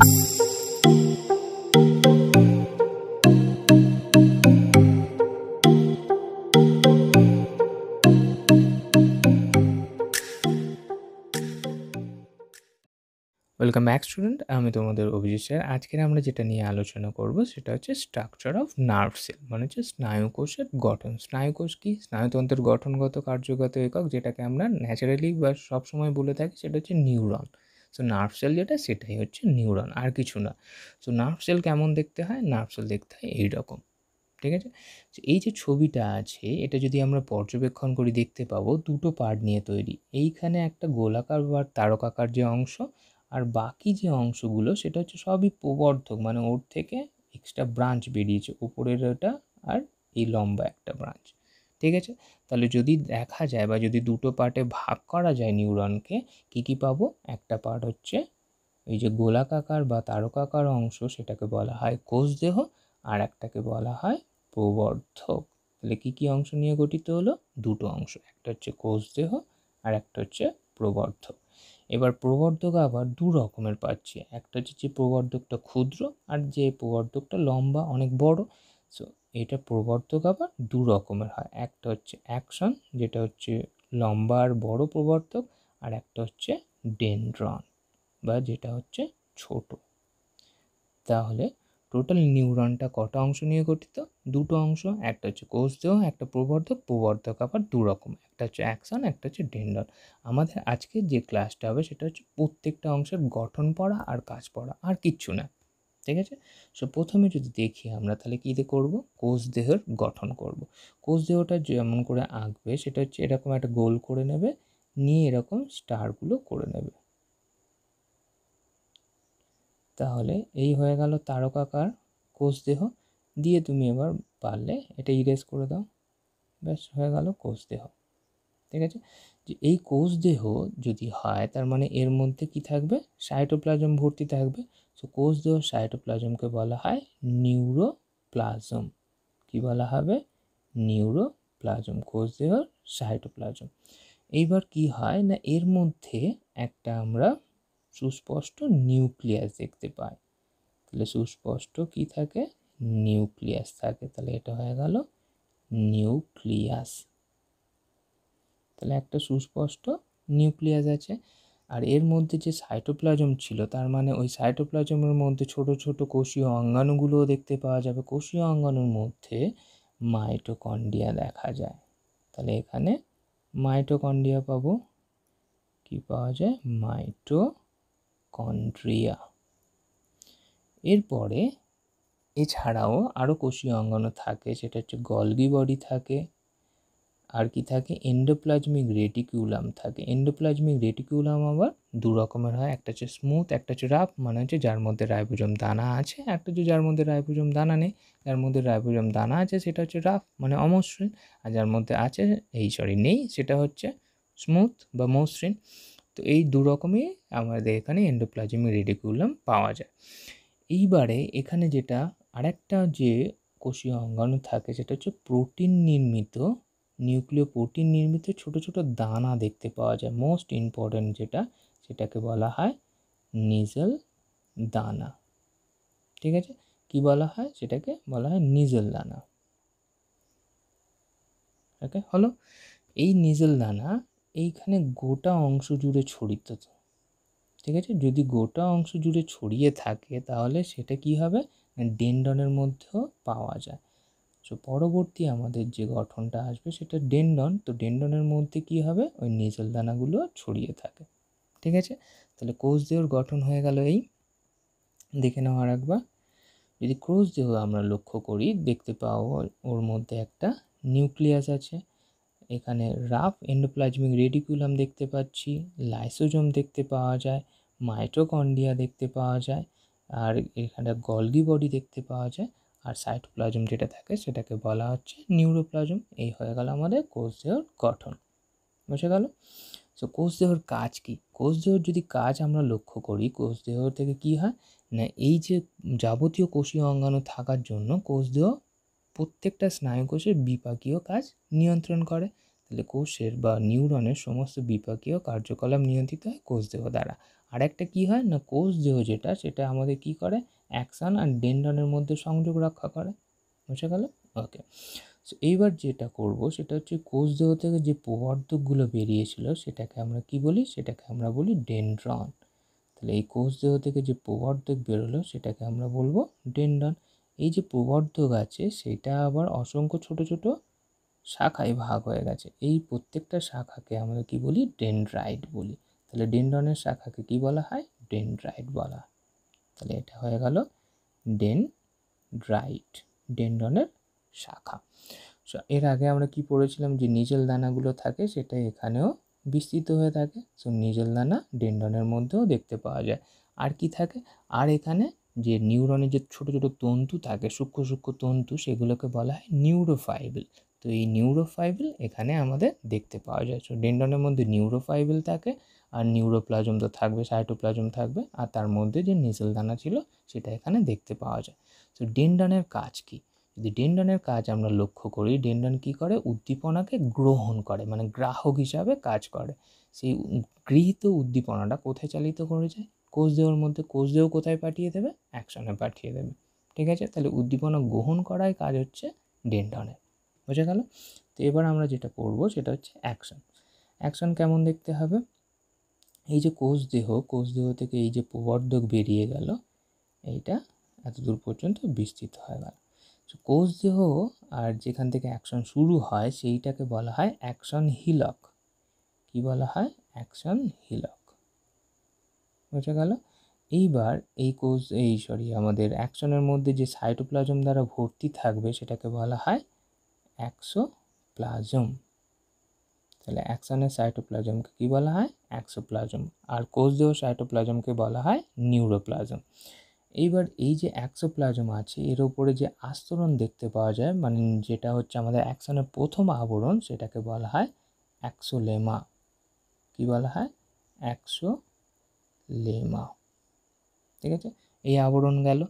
welcome back student আমি তোমাদের Abhijit sir আজকের আমরা যেটা নিয়ে আলোচনা করব সেটা হচ্ছে স্ট্রাকচার অফ নার্ভ সেল মানে হচ্ছে স্নায়ুকোষের গঠন স্নায়ুকোষ কি স্নায়ুতন্ত্রের গঠনগত কার্যগত একক যেটাকে আমরা ন্যাচারালি বা সবসময় বলে থাকি সেটা হচ্ছে নিউরন সো নার্ভ সেল যেটা সেটাই হচ্ছে নিউরন আর কিছু না সো নার্ভ সেল কেমন দেখতে হয় নার্ভ সেল দেখতে হয় এইরকম ঠিক আছে এই যে ছবিটা আছে এটা যদি আমরা পর্যবেক্ষণ করি দেখতে পাবো দুটো পার্ট নিয়ে তৈরি এইখানে একটা গোলাকার বা তারকাকার যে অংশ আর বাকি যে অংশগুলো সেটা হচ্ছে সবই প্রবর্ধক মানে ওর থেকে এক্সট্রা ব্রাঞ্চ বেরিয়েছে উপরের ওটা আর এই লম্বা একটা ব্রাঞ্চ ঠিক আছে তাহলে যদি দেখা যায় বা যদি দুটো পার্টে ভাগ করা যায় নিউরনকে কী কী পাবো একটা পার্ট হচ্ছে এই যে গোলাকাকার বা তারকাকার অংশ সেটাকে বলা হয় কোষদেহ আর একটাকে বলা হয় প্রবর্ধক তাহলে কী কী অংশ নিয়ে গঠিত হলো দুটো অংশ একটা হচ্ছে কোষদেহ আর একটা হচ্ছে প্রবর্ধক এবার প্রবর্ধক আবার দু রকমের পাচ্ছি একটা হচ্ছে যে প্রবর্ধকটা ক্ষুদ্র আর যে প্রবর্ধকটা লম্বা অনেক বড় সো এটা প্রবর্তক আবার দু রকমের হয় একটা হচ্ছে অ্যাকশন যেটা হচ্ছে লম্বা আর বড় প্রবর্তক আর একটা হচ্ছে ডেনড্রন বা যেটা হচ্ছে ছোট তাহলে টোটাল নিউরনটা কটা অংশ নিয়ে গঠিত দুটো অংশ একটা হচ্ছে কোষদেহ একটা প্রবর্ধক প্রবর্ধক আবার দু রকম একটা হচ্ছে অ্যাকশন একটা হচ্ছে ডেন্ডন আমাদের আজকে যে ক্লাসটা হবে সেটা হচ্ছে প্রত্যেকটা অংশের গঠন পড়া আর কাজ পড়া আর কিচ্ছু না ঠিক আছে সো প্রথমে যদি দেখি আমরা তাহলে কী করব কোষ দেহের গঠন করব কোষ দেহটা যেমন করে আঁকবে সেটা হচ্ছে এরকম একটা গোল করে নেবে নিয়ে এরকম স্টারগুলো করে নেবে তাহলে এই হয়ে গেল তারকাকার কোষ দেহ দিয়ে তুমি এবার পারলে এটা ইরেজ করে দাও ব্যাস হয়ে গেল কোষ দেহ ঠিক আছে যে এই কোষ দেহ যদি হয় তার মানে এর মধ্যে কি থাকবে সাইটোপ্লাজম ভর্তি থাকবে সো কোষ দেহ সাইটোপ্লাজমকে বলা হয় নিউরোপ্লাজম কি বলা হবে নিউরোপ্লাজম কোষ দেহ সাইটোপ্লাজম এইবার কি হয় না এর মধ্যে একটা আমরা সুস্পষ্ট নিউক্লিয়াস দেখতে পাই তাহলে সুস্পষ্ট কি থাকে নিউক্লিয়াস থাকে তাহলে এটা হয়ে গেল নিউক্লিয়াস তাহলে একটা সুস্পষ্ট নিউক্লিয়াস আছে আর এর মধ্যে যে সাইটোপ্লাজম ছিল তার মানে ওই সাইটোপ্লাজমের মধ্যে ছোট ছোট কোষীয় অঙ্গাণুগুলোও দেখতে পাওয়া যাবে কোষীয় অঙ্গাণুর মধ্যে মাইটোকন্ডিয়া দেখা যায় তাহলে এখানে মাইটোকন্ডিয়া পাবো কি পাওয়া যায় মাইটোকন্ড্রিয়া এরপরে এছাড়াও আরও কোষীয় অঙ্গাণু থাকে সেটা হচ্ছে গলগি বডি থাকে আর কি থাকে এন্ডোপ্লাজমিক রেটিকিউলাম থাকে এন্ডোপ্লাজমিক রেটিকিউলাম আবার দু রকমের হয় একটা হচ্ছে স্মুথ একটা হচ্ছে রাফ মানে হচ্ছে যার মধ্যে রাইবোজম দানা আছে একটা হচ্ছে যার মধ্যে রাইবোজম দানা নেই যার মধ্যে রাইবোজম দানা আছে সেটা হচ্ছে রাফ মানে অমসৃণ আর যার মধ্যে আছে এই সরি নেই সেটা হচ্ছে স্মুথ বা মসৃণ তো এই দু রকমই আমাদের এখানে এন্ডোপ্লাজমিক রেটিকিউলাম পাওয়া যায় এইবারে এখানে যেটা আরেকটা যে কোষীয় অঙ্গাণু থাকে সেটা হচ্ছে প্রোটিন নির্মিত নিউক্লিয় প্রোটিন নির্মিত ছোট ছোট দানা দেখতে পাওয়া যায় মোস্ট ইম্পর্ট্যান্ট যেটা সেটাকে বলা হয় নিজেল দানা ঠিক আছে কি বলা হয় সেটাকে বলা হয় নিজেল দানা ওকে হলো এই নিজেল দানা এইখানে গোটা অংশ জুড়ে ছড়িত ঠিক আছে যদি গোটা অংশ জুড়ে ছড়িয়ে থাকে তাহলে সেটা কি হবে মানে ডেন্ডনের মধ্যেও পাওয়া যায় তো পরবর্তী আমাদের যে গঠনটা আসবে সেটা ডেন্ডন তো ডেন্ডনের মধ্যে কি হবে ওই নেজল দানাগুলো ছড়িয়ে থাকে ঠিক আছে তাহলে কোষ দেহর গঠন হয়ে গেল এই দেখে নেওয়া রাখবা যদি ক্রোশ দেহ আমরা লক্ষ্য করি দেখতে পাও ওর মধ্যে একটা নিউক্লিয়াস আছে এখানে রাফ এন্ডোপ্লাজমিক রেডিকুলাম দেখতে পাচ্ছি লাইসোজম দেখতে পাওয়া যায় মাইটোকন্ডিয়া দেখতে পাওয়া যায় আর এখানে গলগি বডি দেখতে পাওয়া যায় আর সাইটোপ্লাজম যেটা থাকে সেটাকে বলা হচ্ছে নিউরোপ্লাজম এই হয়ে গেল আমাদের কোষদেহর গঠন বুঝে গেল সো কোষদেহর কাজ কি কোষদেহর যদি কাজ আমরা লক্ষ্য করি কোষদেহ থেকে কি হয় না এই যে যাবতীয় কোষীয় অঙ্গাণু থাকার জন্য কোষদেহ প্রত্যেকটা স্নায়ুকোষের বিপাকীয় কাজ নিয়ন্ত্রণ করে তাহলে কোষের বা নিউরনের সমস্ত বিপাকীয় কার্যকলাপ নিয়ন্ত্রিত হয় কোষদেহ দ্বারা আর একটা কী হয় না কোষ দেহ যেটা সেটা আমাদের কি করে অ্যাকশন আর ডেন্ডনের মধ্যে সংযোগ রক্ষা করে বুঝে গেল ওকে সো এইবার যেটা করব সেটা হচ্ছে কোষ দেহ থেকে যে প্রবর্ধকগুলো বেরিয়েছিল সেটাকে আমরা কি বলি সেটাকে আমরা বলি ডেন্ড্রন তাহলে এই কোষ দেহ থেকে যে প্রবর্ধক বেরোলো সেটাকে আমরা বলবো ডেন্ডন এই যে প্রবর্ধক আছে সেটা আবার অসংখ্য ছোট ছোট শাখায় ভাগ হয়ে গেছে এই প্রত্যেকটা শাখাকে আমরা কি বলি ডেন্ড্রাইট বলি তাহলে ডেনড্রনের শাখাকে কি বলা হয় ডেনড্রাইট বলা তাহলে এটা হয়ে গেল ডেন ড্রাইট ডেনড্রনের শাখা এর আগে আমরা কি পড়েছিলাম যে নিজেল দানাগুলো থাকে সেটা এখানেও বিস্তৃত হয়ে থাকে সো নিজেল দানা ডেনড্রনের মধ্যেও দেখতে পাওয়া যায় আর কি থাকে আর এখানে যে নিউরনের যে ছোট ছোট তন্তু থাকে সূক্ষ্ম সূক্ষ্ম তন্তু সেগুলোকে বলা হয় নিউরোফাইবেল তো এই নিউরোফাইবেল এখানে আমাদের দেখতে পাওয়া যায় সো ডেন্ডনের মধ্যে নিউরোফাইবেল থাকে আর নিউরোপ্লাজম তো থাকবে সাইটোপ্লাজম থাকবে আর তার মধ্যে যে নিজেল দানা ছিল সেটা এখানে দেখতে পাওয়া যায় তো ডেন্ডানের কাজ কী যদি ডেন্ডনের কাজ আমরা লক্ষ্য করি ডেন্ডন কি করে উদ্দীপনাকে গ্রহণ করে মানে গ্রাহক হিসাবে কাজ করে সেই গৃহীত উদ্দীপনাটা কোথায় চালিত করে যায় কোষদেহর মধ্যে দেহ কোথায় পাঠিয়ে দেবে অ্যাকশনে পাঠিয়ে দেবে ঠিক আছে তাহলে উদ্দীপনা গ্রহণ করাই কাজ হচ্ছে ডেন্ডনের বুঝে গেল তো এবার আমরা যেটা করব সেটা হচ্ছে অ্যাকশন অ্যাকশন কেমন দেখতে হবে এই যে কোষ দেহ কোষ দেহ থেকে এই যে প্রবর্ধক বেরিয়ে গেল এইটা এতদূর পর্যন্ত বিস্তৃত হয়ে গেল কোষ দেহ আর যেখান থেকে অ্যাকশন শুরু হয় সেইটাকে বলা হয় অ্যাকশন হিলক কি বলা হয় অ্যাকশন হিলক বোঝা গেল এইবার এই কোষ এই সরি আমাদের অ্যাকশনের মধ্যে যে সাইটোপ্লাজম দ্বারা ভর্তি থাকবে সেটাকে বলা হয় অ্যাক্সোপ্লাজম তাহলে অ্যাকশনের সাইটোপ্লাজমকে কী বলা হয় অ্যাক্সোপ্লাজম আর কোষদেহ সাইটোপ্লাজমকে বলা হয় নিউরোপ্লাজম এইবার এই যে অ্যাক্সোপ্লাজম আছে এর উপরে যে আস্তরণ দেখতে পাওয়া যায় মানে যেটা হচ্ছে আমাদের অ্যাকশনের প্রথম আবরণ সেটাকে বলা হয় অ্যাক্সোলেমা কি বলা হয় অ্যাক্সোলেমা ঠিক আছে এই আবরণ গেল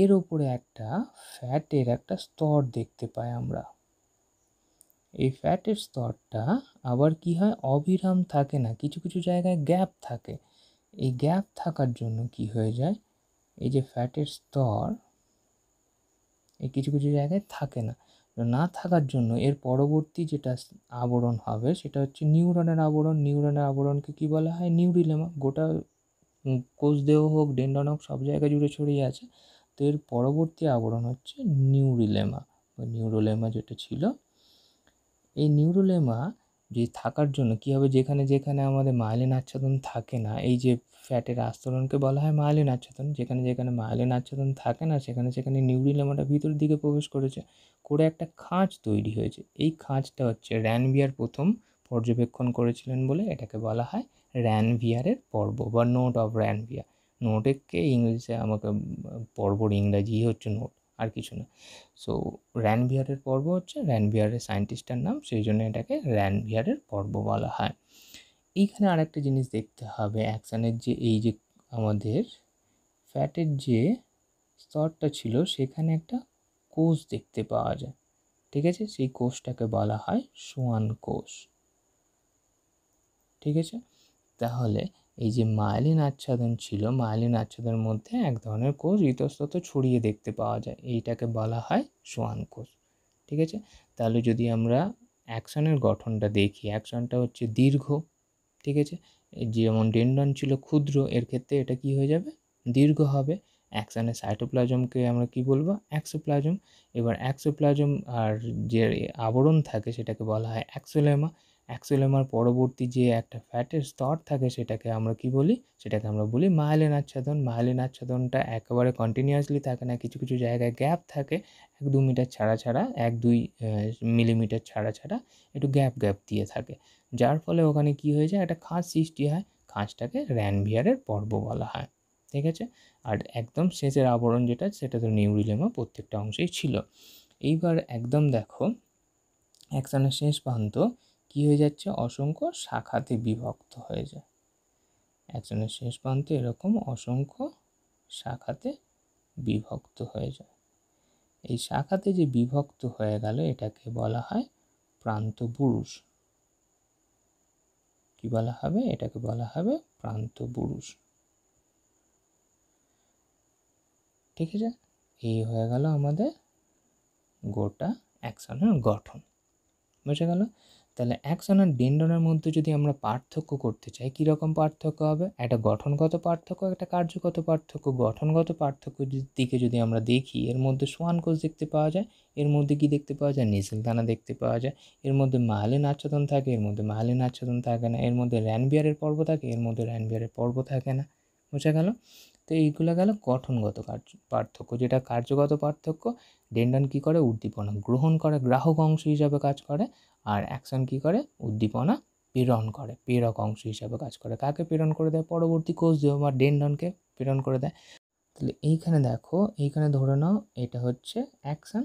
এর উপরে একটা ফ্যাটের একটা স্তর দেখতে পাই আমরা এই ফ্যাটের স্তরটা আবার কি হয় অবিরাম থাকে না কিছু কিছু জায়গায় গ্যাপ থাকে এই গ্যাপ থাকার জন্য কি হয়ে যায় এই যে ফ্যাটের স্তর এই কিছু কিছু জায়গায় থাকে না না থাকার জন্য এর পরবর্তী যেটা আবরণ হবে সেটা হচ্ছে নিউরনের আবরণ নিউরনের আবরণকে কি বলা হয় নিউরিলেমা গোটা কোষদেহ হোক ডেন্ডন হোক সব জায়গা জুড়ে ছড়িয়ে আছে তো এর পরবর্তী আবরণ হচ্ছে নিউরিলেমা বা নিউরোলেমা যেটা ছিল এই নিউরোলেমা যে থাকার জন্য কী হবে যেখানে যেখানে আমাদের মাইলিন আচ্ছাদন থাকে না এই যে ফ্যাটের আস্তরণকে বলা হয় মাইলিন আচ্ছাদন যেখানে যেখানে মাইলিন আচ্ছাদন থাকে না সেখানে সেখানে নিউরোলেমাটা ভিতর দিকে প্রবেশ করেছে করে একটা খাঁজ তৈরি হয়েছে এই খাঁজটা হচ্ছে র্যানভিয়ার প্রথম পর্যবেক্ষণ করেছিলেন বলে এটাকে বলা হয় র্যানভিয়ারের পর্ব বা নোট অফ র্যানভিয়ার নোটেরকে ইংরেজিতে আমাকে পর্বর ইংরাজি হচ্ছে নোট আর কিছু না সো র্যানভিয়ারের পর্ব হচ্ছে র্যানভিয়ারের সায়েন্টিস্টের নাম সেই জন্য এটাকে র্যানভিয়ারের পর্ব বলা হয় এইখানে আরেকটা জিনিস দেখতে হবে অ্যাকশানের যে এই যে আমাদের ফ্যাটের যে স্তরটা ছিল সেখানে একটা কোষ দেখতে পাওয়া যায় ঠিক আছে সেই কোষটাকে বলা হয় সোয়ান কোষ ঠিক আছে তাহলে এই যে মায়ালিন আচ্ছাদন ছিল মায়ালিন আচ্ছাদনের মধ্যে এক ধরনের কোষ ইতস্তত ছড়িয়ে দেখতে পাওয়া যায় এইটাকে বলা হয় সোয়ান কোষ ঠিক আছে তাহলে যদি আমরা অ্যাকশনের গঠনটা দেখি অ্যাকশনটা হচ্ছে দীর্ঘ ঠিক আছে যেমন ডেন্ডন ছিল ক্ষুদ্র এর ক্ষেত্রে এটা কি হয়ে যাবে দীর্ঘ হবে অ্যাকশানে সাইটোপ্লাজমকে আমরা কি বলবো অ্যাক্সোপ্লাজম এবার অ্যাক্সোপ্লাজম আর যে আবরণ থাকে সেটাকে বলা হয় অ্যাক্সোলেমা অ্যাক্সোলেমার পরবর্তী যে একটা ফ্যাটের স্তর থাকে সেটাকে আমরা কি বলি সেটাকে আমরা বলি মাইলেন আচ্ছাদন মাইলেন আচ্ছাদনটা একেবারে কন্টিনিউয়াসলি থাকে না কিছু কিছু জায়গায় গ্যাপ থাকে এক দু মিটার ছাড়া ছাড়া এক দুই মিলিমিটার ছাড়া ছাড়া একটু গ্যাপ গ্যাপ দিয়ে থাকে যার ফলে ওখানে কি হয়ে যায় একটা খাঁজ সৃষ্টি হয় খাঁজটাকে র্যানভিয়ারের পর্ব বলা হয় ঠিক আছে আর একদম শেষের আবরণ যেটা সেটা তো নিউরিলেমা প্রত্যেকটা অংশেই ছিল এইবার একদম দেখো অ্যাকশনের শেষ প্রান্ত কি হয়ে যাচ্ছে অসংখ্য শাখাতে বিভক্ত হয়ে যায় একজনের শেষ প্রান্তে এরকম অসংখ্য শাখাতে বিভক্ত হয়ে যায় এই শাখাতে যে বিভক্ত হয়ে গেল এটাকে বলা হয় প্রান্ত পুরুষ কি বলা হবে এটাকে বলা হবে প্রান্ত পুরুষ ঠিক আছে এই হয়ে গেল আমাদের গোটা অ্যাকশনের গঠন বুঝে গেল তাহলে অ্যাকশন আর ডেন্ডনের মধ্যে যদি আমরা পার্থক্য করতে চাই কীরকম পার্থক্য হবে একটা গঠনগত পার্থক্য একটা কার্যগত পার্থক্য গঠনগত পার্থক্য দিকে যদি আমরা দেখি এর মধ্যে সোয়ান কোষ দেখতে পাওয়া যায় এর মধ্যে কি দেখতে পাওয়া যায় নিজেল দানা দেখতে পাওয়া যায় এর মধ্যে মাহালিন আচ্ছাদন থাকে এর মধ্যে মাহালিন আচ্ছাদন থাকে না এর মধ্যে র্যানবিয়ারের পর্ব থাকে এর মধ্যে র্যানবিয়ারের পর্ব থাকে না বোঝা গেল তো এইগুলো গেল গঠনগত কার্য পার্থক্য যেটা কার্যগত পার্থক্য ডেন্ডন কি করে উদ্দীপনা গ্রহণ করে গ্রাহক অংশ হিসাবে কাজ করে আর অ্যাকশন কি করে উদ্দীপনা প্রেরণ করে প্রেরক অংশ হিসাবে কাজ করে কাকে প্রেরণ করে দেয় পরবর্তী কোষ দেহ বা ডেন্ডনকে প্রেরণ করে দেয় তাহলে এইখানে দেখো এইখানে ধরে নাও এটা হচ্ছে অ্যাকশন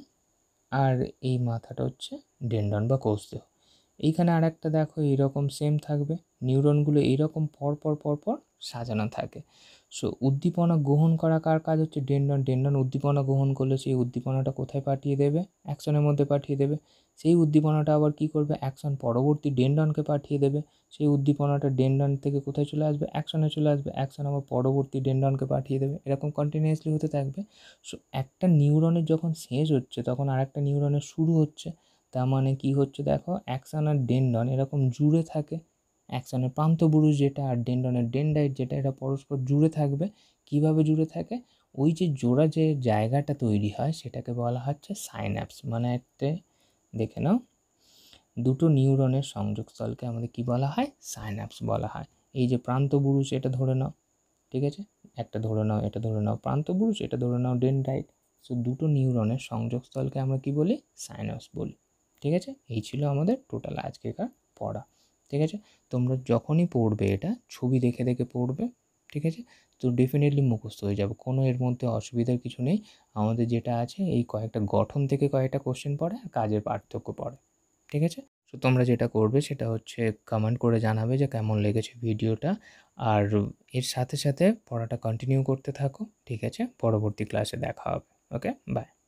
আর এই মাথাটা হচ্ছে ডেন্ডন বা কোষ দেহ এইখানে আর একটা দেখো এইরকম সেম থাকবে নিউরনগুলো এইরকম পরপর পরপর সাজানো থাকে সো উদ্দীপনা গ্রহণ করা কার কাজ হচ্ছে ডেন্ডন ডেন্ডন উদ্দীপনা গ্রহণ করলে সেই উদ্দীপনাটা কোথায় পাঠিয়ে দেবে অ্যাকশনের মধ্যে পাঠিয়ে দেবে সেই উদ্দীপনাটা আবার কি করবে অ্যাকশন পরবর্তী ডেন্ডনকে পাঠিয়ে দেবে সেই উদ্দীপনাটা ডেন্ডন থেকে কোথায় চলে আসবে অ্যাকশনে চলে আসবে অ্যাকশন আবার পরবর্তী ডেন্ডনকে পাঠিয়ে দেবে এরকম কন্টিনিউয়াসলি হতে থাকবে সো একটা নিউরনের যখন শেষ হচ্ছে তখন আরেকটা নিউরনের শুরু হচ্ছে তার মানে কি হচ্ছে দেখো অ্যাকশন আর ডেন্ডন এরকম জুড়ে থাকে অ্যাকশনের প্রান্তবুরুষ যেটা আর ডেন্ডনের ডেন্ডাইট যেটা এটা পরস্পর জুড়ে থাকবে কিভাবে জুড়ে থাকে ওই যে জোড়া যে জায়গাটা তৈরি হয় সেটাকে বলা হচ্ছে সাইন্যাপস মানে একটা দেখে নাও দুটো নিউরনের সংযোগস্থলকে আমাদের কি বলা হয় সাইন্যাপস বলা হয় এই যে প্রান্তবুরুষ এটা ধরে নাও ঠিক আছে একটা ধরে নাও এটা ধরে নাও প্রান্তবুরুষ এটা ধরে নাও ডেন্ডাইট সো দুটো নিউরনের সংযোগস্থলকে আমরা কি বলি সাইনাপস বলি ঠিক আছে এই ছিল আমাদের টোটাল আজকেকার পড়া ঠিক আছে তোমরা যখনই পড়বে এটা ছবি দেখে দেখে পড়বে ঠিক আছে তো ডেফিনেটলি মুখস্থ হয়ে যাবে কোনো এর মধ্যে অসুবিধার কিছু নেই আমাদের যেটা আছে এই কয়েকটা গঠন থেকে কয়েকটা কোশ্চেন পড়ে আর কাজের পার্থক্য পড়ে ঠিক আছে তো তোমরা যেটা করবে সেটা হচ্ছে কমেন্ট করে জানাবে যে কেমন লেগেছে ভিডিওটা আর এর সাথে সাথে পড়াটা কন্টিনিউ করতে থাকো ঠিক আছে পরবর্তী ক্লাসে দেখা হবে ওকে বাই